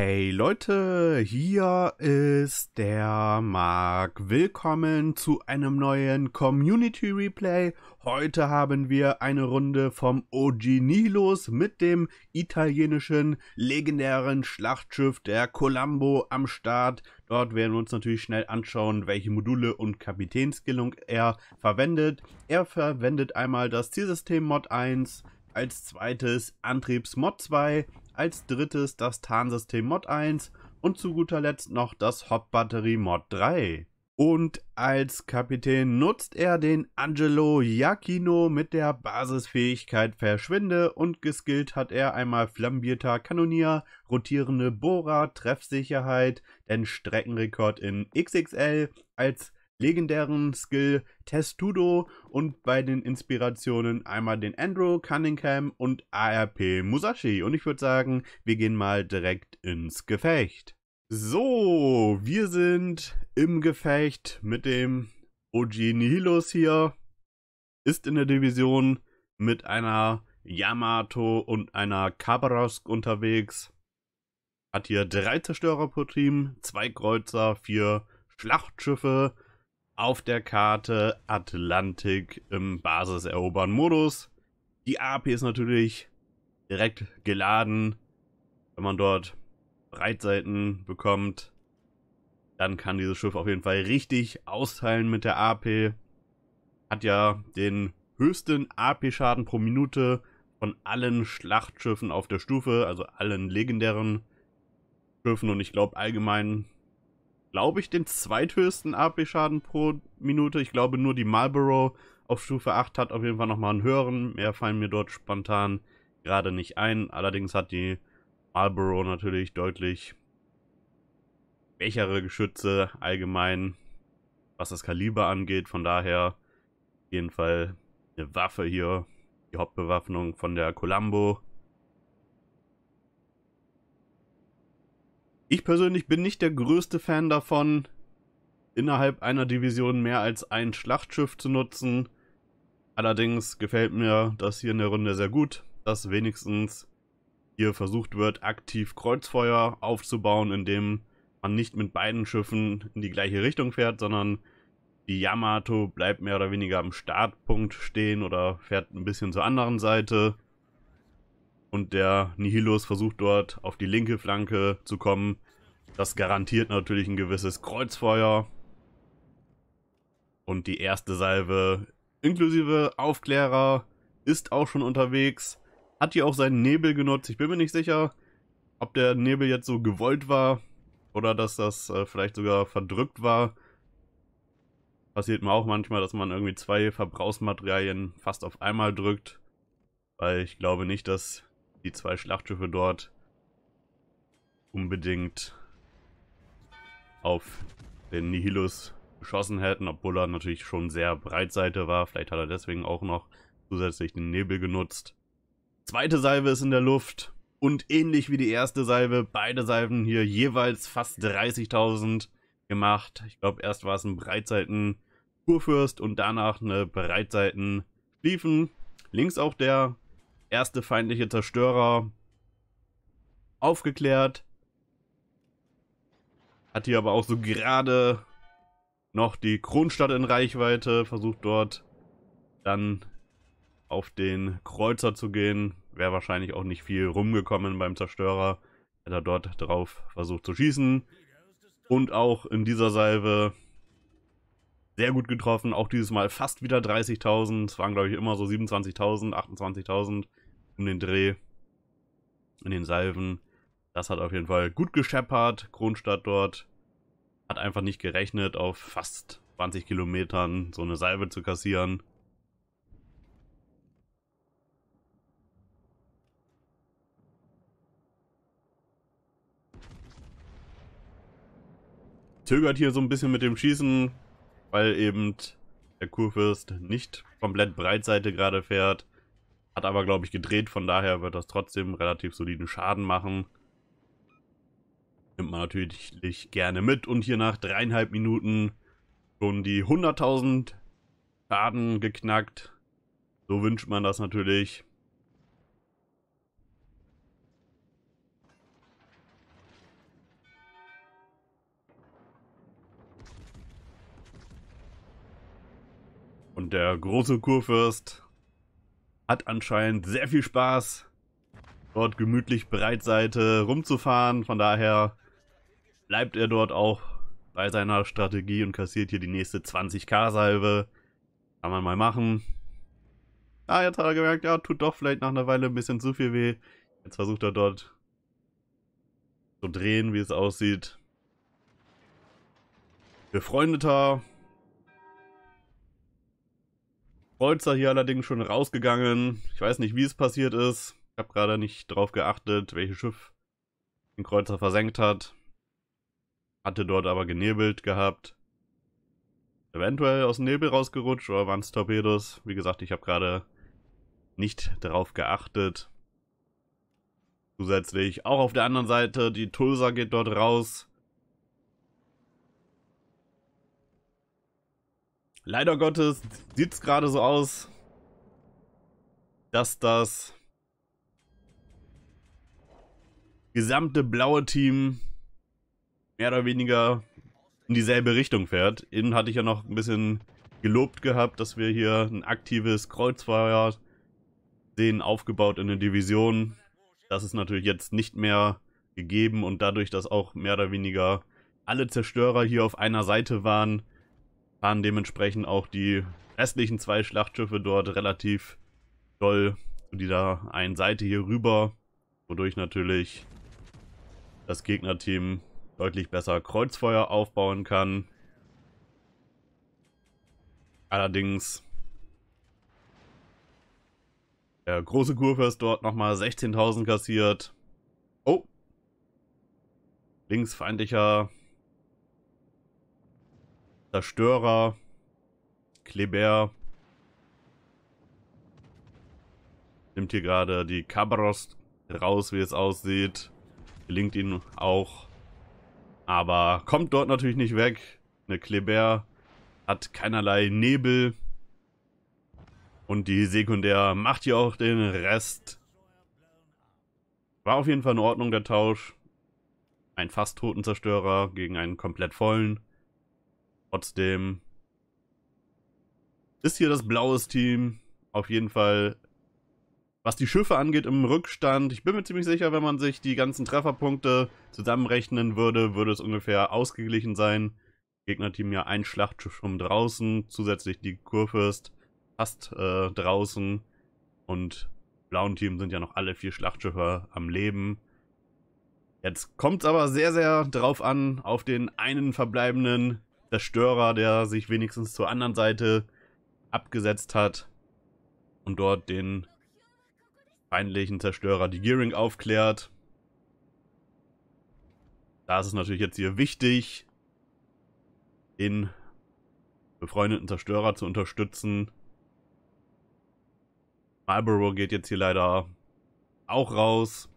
Hey Leute, hier ist der Marc. Willkommen zu einem neuen Community Replay. Heute haben wir eine Runde vom OG Nilos mit dem italienischen legendären Schlachtschiff der Colombo am Start. Dort werden wir uns natürlich schnell anschauen, welche Module und Kapitänskillung er verwendet. Er verwendet einmal das Zielsystem Mod 1, als zweites Antriebs Mod 2, als drittes das Tarnsystem Mod 1 und zu guter Letzt noch das Hop-Batterie Mod 3. Und als Kapitän nutzt er den Angelo Yakino mit der Basisfähigkeit Verschwinde und geskillt hat er einmal flambierter Kanonier, rotierende Bohrer, Treffsicherheit, den Streckenrekord in XXL als legendären Skill Testudo und bei den Inspirationen einmal den Andrew Cunningham und ARP Musashi. Und ich würde sagen, wir gehen mal direkt ins Gefecht. So, wir sind im Gefecht mit dem OG Nihilus hier. Ist in der Division mit einer Yamato und einer Kabarosk unterwegs. Hat hier drei Zerstörer pro Team, zwei Kreuzer, vier Schlachtschiffe, auf der Karte Atlantik im Basis-Erobern-Modus. Die AP ist natürlich direkt geladen. Wenn man dort Breitseiten bekommt, dann kann dieses Schiff auf jeden Fall richtig austeilen mit der AP. Hat ja den höchsten AP-Schaden pro Minute von allen Schlachtschiffen auf der Stufe, also allen legendären Schiffen und ich glaube allgemein glaube ich, den zweithöchsten AP-Schaden pro Minute. Ich glaube, nur die Marlboro auf Stufe 8 hat auf jeden Fall nochmal einen höheren. Mehr fallen mir dort spontan gerade nicht ein. Allerdings hat die Marlboro natürlich deutlich schwächere Geschütze allgemein, was das Kaliber angeht. Von daher auf jeden Fall eine Waffe hier, die Hauptbewaffnung von der Columbo. Ich persönlich bin nicht der größte Fan davon, innerhalb einer Division mehr als ein Schlachtschiff zu nutzen. Allerdings gefällt mir das hier in der Runde sehr gut, dass wenigstens hier versucht wird, aktiv Kreuzfeuer aufzubauen, indem man nicht mit beiden Schiffen in die gleiche Richtung fährt, sondern die Yamato bleibt mehr oder weniger am Startpunkt stehen oder fährt ein bisschen zur anderen Seite und der Nihilus versucht dort auf die linke Flanke zu kommen. Das garantiert natürlich ein gewisses Kreuzfeuer. Und die erste Salve inklusive Aufklärer ist auch schon unterwegs. Hat hier auch seinen Nebel genutzt. Ich bin mir nicht sicher, ob der Nebel jetzt so gewollt war oder dass das äh, vielleicht sogar verdrückt war. Passiert mir auch manchmal, dass man irgendwie zwei Verbrauchsmaterialien fast auf einmal drückt. Weil ich glaube nicht, dass die zwei Schlachtschiffe dort unbedingt auf den Nihilus geschossen hätten, obwohl er natürlich schon sehr Breitseite war. Vielleicht hat er deswegen auch noch zusätzlich den Nebel genutzt. Zweite Salve ist in der Luft und ähnlich wie die erste Salve, beide Salven hier jeweils fast 30.000 gemacht. Ich glaube, erst war es ein Breitseiten Kurfürst und danach eine Breitseiten Schliefen. Links auch der erste feindliche Zerstörer aufgeklärt. Hat hier aber auch so gerade noch die Kronstadt in Reichweite, versucht dort dann auf den Kreuzer zu gehen. Wäre wahrscheinlich auch nicht viel rumgekommen beim Zerstörer. Hätte er dort drauf versucht zu schießen. Und auch in dieser Salve sehr gut getroffen. Auch dieses Mal fast wieder 30.000. Es waren, glaube ich, immer so 27.000, 28.000 um den Dreh in den Salven. Das hat auf jeden Fall gut gescheppert. Kronstadt dort hat einfach nicht gerechnet, auf fast 20 Kilometern so eine Salve zu kassieren. Zögert hier so ein bisschen mit dem Schießen, weil eben der Kurfürst nicht komplett Breitseite gerade fährt. Hat aber, glaube ich, gedreht, von daher wird das trotzdem relativ soliden Schaden machen. Nimmt man natürlich gerne mit. Und hier nach dreieinhalb Minuten schon die 100.000 Schaden geknackt. So wünscht man das natürlich. Und der große Kurfürst hat anscheinend sehr viel Spaß, dort gemütlich Breitseite rumzufahren. Von daher bleibt er dort auch bei seiner Strategie und kassiert hier die nächste 20k-Salve. Kann man mal machen. Ah, jetzt hat er gemerkt, ja, tut doch vielleicht nach einer Weile ein bisschen zu viel weh. Jetzt versucht er dort zu drehen, wie es aussieht. Befreundeter Kreuzer hier allerdings schon rausgegangen. Ich weiß nicht, wie es passiert ist. Ich habe gerade nicht drauf geachtet, welches Schiff den Kreuzer versenkt hat. Hatte dort aber genebelt gehabt. Eventuell aus dem Nebel rausgerutscht oder waren es Torpedos. Wie gesagt, ich habe gerade nicht drauf geachtet. Zusätzlich auch auf der anderen Seite, die Tulsa geht dort raus. Leider Gottes sieht es gerade so aus, dass das gesamte blaue Team mehr oder weniger in dieselbe Richtung fährt. Innen hatte ich ja noch ein bisschen gelobt gehabt, dass wir hier ein aktives Kreuzfeuer sehen, aufgebaut in der Division. Das ist natürlich jetzt nicht mehr gegeben und dadurch, dass auch mehr oder weniger alle Zerstörer hier auf einer Seite waren, waren dementsprechend auch die restlichen zwei Schlachtschiffe dort relativ doll zu dieser einen Seite hier rüber, wodurch natürlich das Gegnerteam deutlich besser Kreuzfeuer aufbauen kann. Allerdings der große Kurfürst dort nochmal 16.000 kassiert. Oh! Linksfeindlicher Zerstörer, Kleber, nimmt hier gerade die Kabaros raus, wie es aussieht. Gelingt ihnen auch. Aber kommt dort natürlich nicht weg. Eine Kleber hat keinerlei Nebel. Und die Sekundär macht hier auch den Rest. War auf jeden Fall in Ordnung der Tausch. Ein fast toten Zerstörer gegen einen komplett vollen. Trotzdem ist hier das blaue Team auf jeden Fall, was die Schiffe angeht, im Rückstand. Ich bin mir ziemlich sicher, wenn man sich die ganzen Trefferpunkte zusammenrechnen würde, würde es ungefähr ausgeglichen sein. Gegnerteam ja ein Schlachtschiff schon draußen, zusätzlich die Kurfürst fast äh, draußen und blauen Team sind ja noch alle vier Schlachtschiffe am Leben. Jetzt kommt es aber sehr, sehr drauf an, auf den einen verbleibenden Zerstörer, der sich wenigstens zur anderen Seite abgesetzt hat und dort den feindlichen Zerstörer die Gearing aufklärt. Da ist es natürlich jetzt hier wichtig, den befreundeten Zerstörer zu unterstützen. Marlboro geht jetzt hier leider auch raus.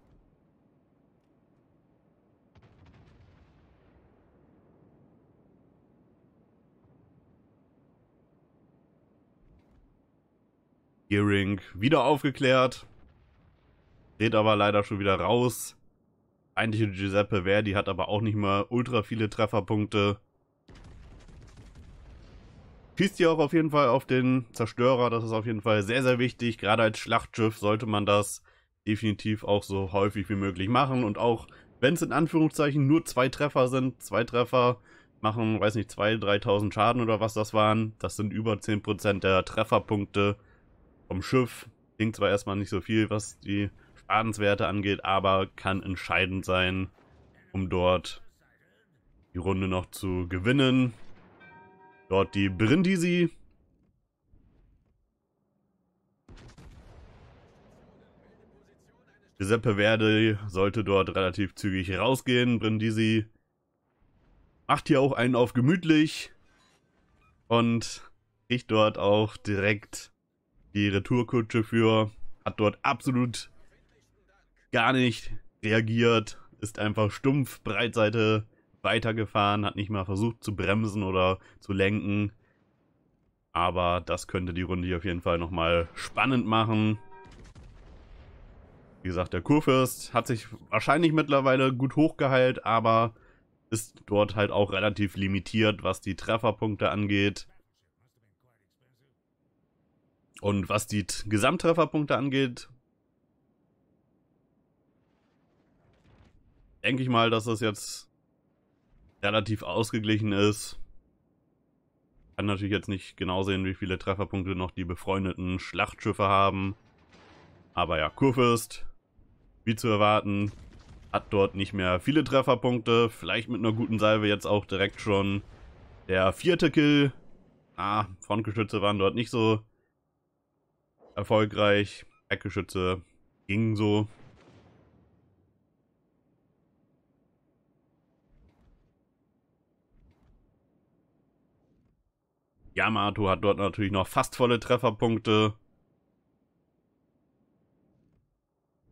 Gearing wieder aufgeklärt. Dreht aber leider schon wieder raus. Eigentlich Giuseppe Verdi hat aber auch nicht mal ultra viele Trefferpunkte. Schießt hier auch auf jeden Fall auf den Zerstörer. Das ist auf jeden Fall sehr, sehr wichtig. Gerade als Schlachtschiff sollte man das definitiv auch so häufig wie möglich machen. Und auch wenn es in Anführungszeichen nur zwei Treffer sind, zwei Treffer machen, weiß nicht, 2.000, 3.000 Schaden oder was das waren. Das sind über 10% der Trefferpunkte vom Schiff. Klingt zwar erstmal nicht so viel, was die Schadenswerte angeht, aber kann entscheidend sein, um dort die Runde noch zu gewinnen. Dort die Brindisi. Giuseppe Verdi sollte dort relativ zügig rausgehen. Brindisi macht hier auch einen auf gemütlich und kriegt dort auch direkt die Retourkutsche für, hat dort absolut gar nicht reagiert, ist einfach stumpf Breitseite weitergefahren, hat nicht mal versucht zu bremsen oder zu lenken. Aber das könnte die Runde hier auf jeden Fall nochmal spannend machen. Wie gesagt, der Kurfürst hat sich wahrscheinlich mittlerweile gut hochgeheilt, aber ist dort halt auch relativ limitiert, was die Trefferpunkte angeht. Und was die Gesamttrefferpunkte angeht, denke ich mal, dass das jetzt relativ ausgeglichen ist. Kann natürlich jetzt nicht genau sehen, wie viele Trefferpunkte noch die befreundeten Schlachtschiffe haben. Aber ja, Kurfürst, wie zu erwarten, hat dort nicht mehr viele Trefferpunkte. Vielleicht mit einer guten Salve jetzt auch direkt schon der vierte Kill. Ah, Frontgeschütze waren dort nicht so erfolgreich. Eckgeschütze ging so. Yamato hat dort natürlich noch fast volle Trefferpunkte.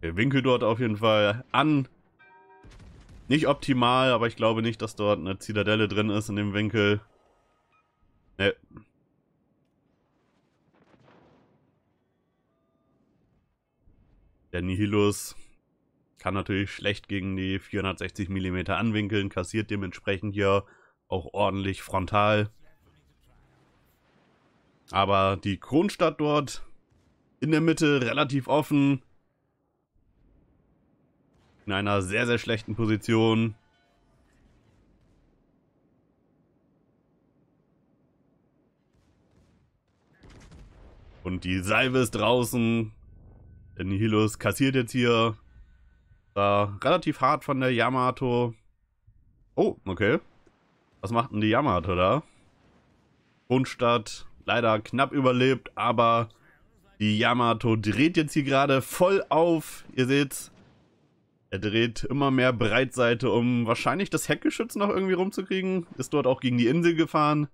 Der Winkel dort auf jeden Fall an. Nicht optimal, aber ich glaube nicht, dass dort eine Zitadelle drin ist in dem Winkel. Ne, Der Nihilus kann natürlich schlecht gegen die 460 mm anwinkeln, kassiert dementsprechend hier auch ordentlich frontal. Aber die Kronstadt dort in der Mitte relativ offen. In einer sehr, sehr schlechten Position. Und die Salve ist draußen. Der Nihilus kassiert jetzt hier äh, relativ hart von der Yamato. Oh, okay. Was macht denn die Yamato da? Grundstadt leider knapp überlebt, aber die Yamato dreht jetzt hier gerade voll auf. Ihr seht's. Er dreht immer mehr Breitseite, um wahrscheinlich das Heckgeschütz noch irgendwie rumzukriegen. Ist dort auch gegen die Insel gefahren.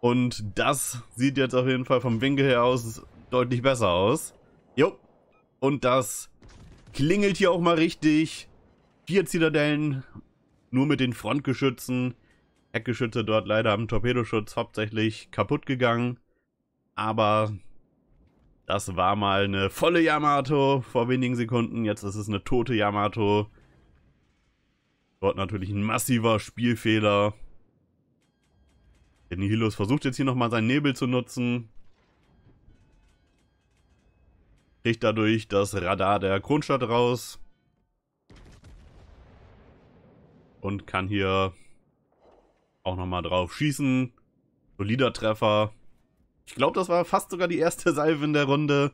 Und das sieht jetzt auf jeden Fall vom Winkel her aus deutlich besser aus. Jo, und das klingelt hier auch mal richtig. Vier Zitadellen, nur mit den Frontgeschützen. Heckgeschütze dort leider am Torpedoschutz hauptsächlich kaputt gegangen. Aber das war mal eine volle Yamato vor wenigen Sekunden. Jetzt ist es eine tote Yamato. Dort natürlich ein massiver Spielfehler. Denn Nihilus versucht jetzt hier nochmal seinen Nebel zu nutzen kriegt dadurch das Radar der Kronstadt raus und kann hier auch nochmal drauf schießen. Solider Treffer. Ich glaube, das war fast sogar die erste Salve in der Runde,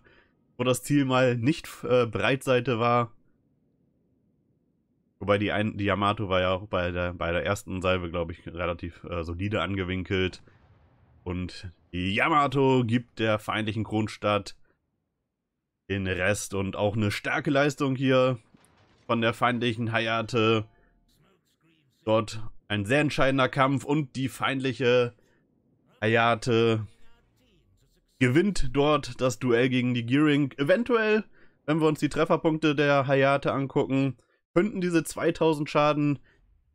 wo das Ziel mal nicht äh, Breitseite war. Wobei die, ein, die Yamato war ja auch bei der, bei der ersten Salve, glaube ich, relativ äh, solide angewinkelt. Und die Yamato gibt der feindlichen Kronstadt den Rest und auch eine starke Leistung hier von der feindlichen Hayate. Dort ein sehr entscheidender Kampf und die feindliche Hayate gewinnt dort das Duell gegen die Gearing. Eventuell, wenn wir uns die Trefferpunkte der Hayate angucken, könnten diese 2000 Schaden,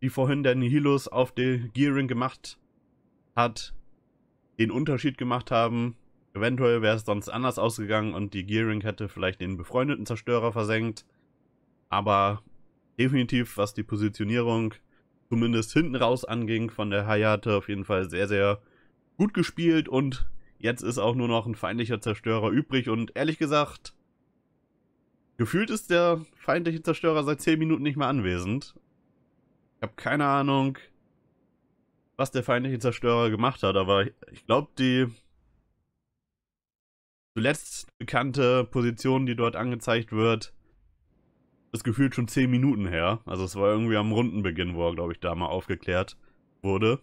die vorhin der Nihilus auf die Gearing gemacht hat, den Unterschied gemacht haben. Eventuell wäre es sonst anders ausgegangen und die Gearing hätte vielleicht den befreundeten Zerstörer versenkt. Aber definitiv, was die Positionierung zumindest hinten raus anging von der Hayate, auf jeden Fall sehr, sehr gut gespielt und jetzt ist auch nur noch ein feindlicher Zerstörer übrig und ehrlich gesagt, gefühlt ist der feindliche Zerstörer seit 10 Minuten nicht mehr anwesend. Ich habe keine Ahnung, was der feindliche Zerstörer gemacht hat, aber ich glaube, die zuletzt bekannte Position, die dort angezeigt wird, ist gefühlt schon 10 Minuten her. Also es war irgendwie am Rundenbeginn, wo er, glaube ich, da mal aufgeklärt wurde.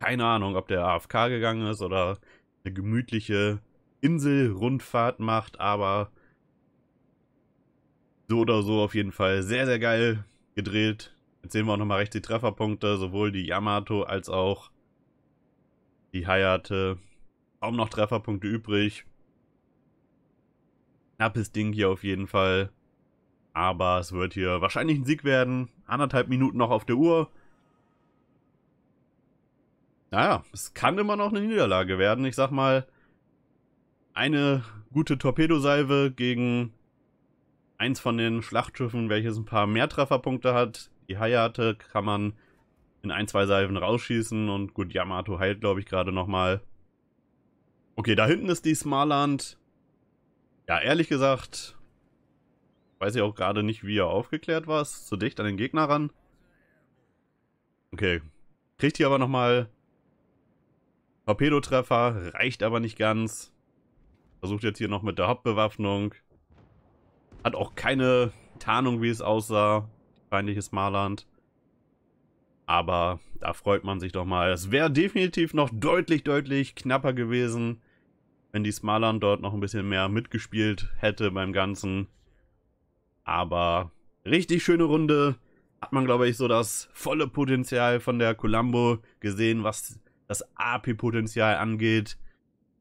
Keine Ahnung, ob der AFK gegangen ist oder eine gemütliche Inselrundfahrt macht, aber so oder so auf jeden Fall sehr, sehr geil gedreht. Jetzt sehen wir auch nochmal rechts die Trefferpunkte, sowohl die Yamato als auch die Hayate kaum noch Trefferpunkte übrig. Knappes Ding hier auf jeden Fall. Aber es wird hier wahrscheinlich ein Sieg werden. Anderthalb Minuten noch auf der Uhr. Naja, es kann immer noch eine Niederlage werden. Ich sag mal, eine gute Torpedosalve gegen eins von den Schlachtschiffen, welches ein paar mehr Trefferpunkte hat. Die Hayate kann man in ein, zwei Salven rausschießen und gut, Yamato heilt, glaube ich, gerade nochmal. Okay, da hinten ist die Smarland. Ja, ehrlich gesagt, weiß ich auch gerade nicht, wie er aufgeklärt war. Ist zu dicht an den Gegner ran. Okay. Kriegt hier aber nochmal Torpedotreffer. Reicht aber nicht ganz. Versucht jetzt hier noch mit der Hauptbewaffnung. Hat auch keine Tarnung, wie es aussah. Feindliches Marland. Aber da freut man sich doch mal. Es wäre definitiv noch deutlich, deutlich knapper gewesen, wenn die Smarland dort noch ein bisschen mehr mitgespielt hätte beim Ganzen. Aber richtig schöne Runde. Hat man, glaube ich, so das volle Potenzial von der Columbo gesehen, was das AP-Potenzial angeht.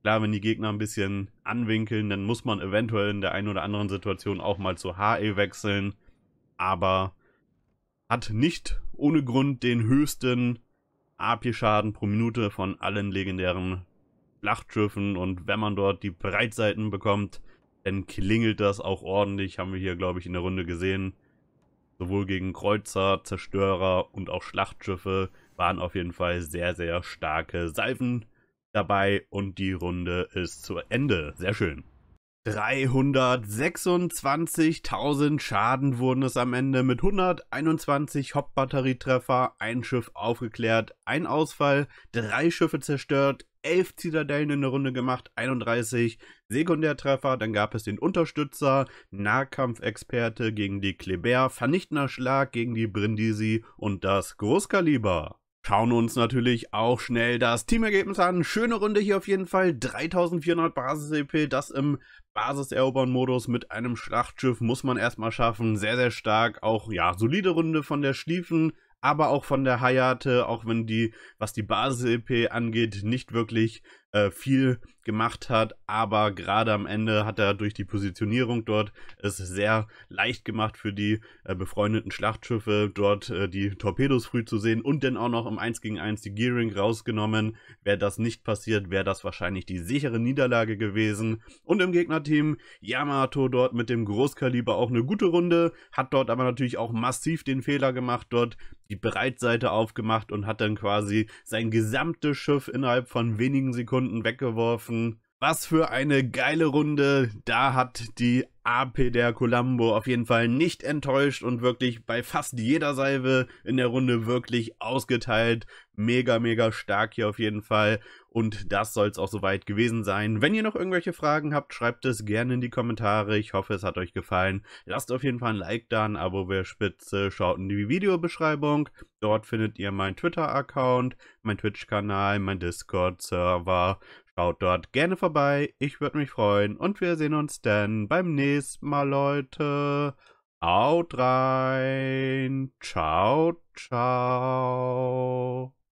Klar, wenn die Gegner ein bisschen anwinkeln, dann muss man eventuell in der einen oder anderen Situation auch mal zu HE wechseln. Aber hat nicht ohne Grund den höchsten AP-Schaden pro Minute von allen legendären Schlachtschiffen und wenn man dort die Breitseiten bekommt, dann klingelt das auch ordentlich, haben wir hier glaube ich in der Runde gesehen. Sowohl gegen Kreuzer, Zerstörer und auch Schlachtschiffe waren auf jeden Fall sehr, sehr starke Salven dabei und die Runde ist zu Ende. Sehr schön. 326.000 Schaden wurden es am Ende mit 121 Hauptbatterietreffer, ein Schiff aufgeklärt, ein Ausfall, drei Schiffe zerstört, elf Zitadellen in der Runde gemacht, 31 Sekundärtreffer, dann gab es den Unterstützer, Nahkampfexperte gegen die Kleber, vernichtender Schlag gegen die Brindisi und das Großkaliber. Schauen uns natürlich auch schnell das Teamergebnis an. Schöne Runde hier auf jeden Fall. 3400 Basis-EP, das im basis erobern modus mit einem Schlachtschiff muss man erstmal schaffen. Sehr, sehr stark. Auch, ja, solide Runde von der Schliefen, aber auch von der Hayate, auch wenn die, was die Basis-EP angeht, nicht wirklich äh, viel gemacht hat, aber gerade am Ende hat er durch die Positionierung dort es sehr leicht gemacht für die äh, befreundeten Schlachtschiffe, dort äh, die Torpedos früh zu sehen und dann auch noch im 1 gegen 1 die Gearing rausgenommen. Wäre das nicht passiert, wäre das wahrscheinlich die sichere Niederlage gewesen. Und im Gegnerteam Yamato dort mit dem Großkaliber auch eine gute Runde, hat dort aber natürlich auch massiv den Fehler gemacht, dort die Breitseite aufgemacht und hat dann quasi sein gesamtes Schiff innerhalb von wenigen Sekunden weggeworfen getroffen. Was für eine geile Runde. Da hat die AP der Columbo auf jeden Fall nicht enttäuscht und wirklich bei fast jeder Salve in der Runde wirklich ausgeteilt. Mega, mega stark hier auf jeden Fall. Und das soll es auch soweit gewesen sein. Wenn ihr noch irgendwelche Fragen habt, schreibt es gerne in die Kommentare. Ich hoffe, es hat euch gefallen. Lasst auf jeden Fall ein Like da, ein Abo wäre spitze. Schaut in die Videobeschreibung. Dort findet ihr meinen Twitter-Account, meinen Twitch-Kanal, meinen Discord-Server Schaut dort gerne vorbei, ich würde mich freuen und wir sehen uns dann beim nächsten Mal, Leute. Haut rein. Ciao, ciao.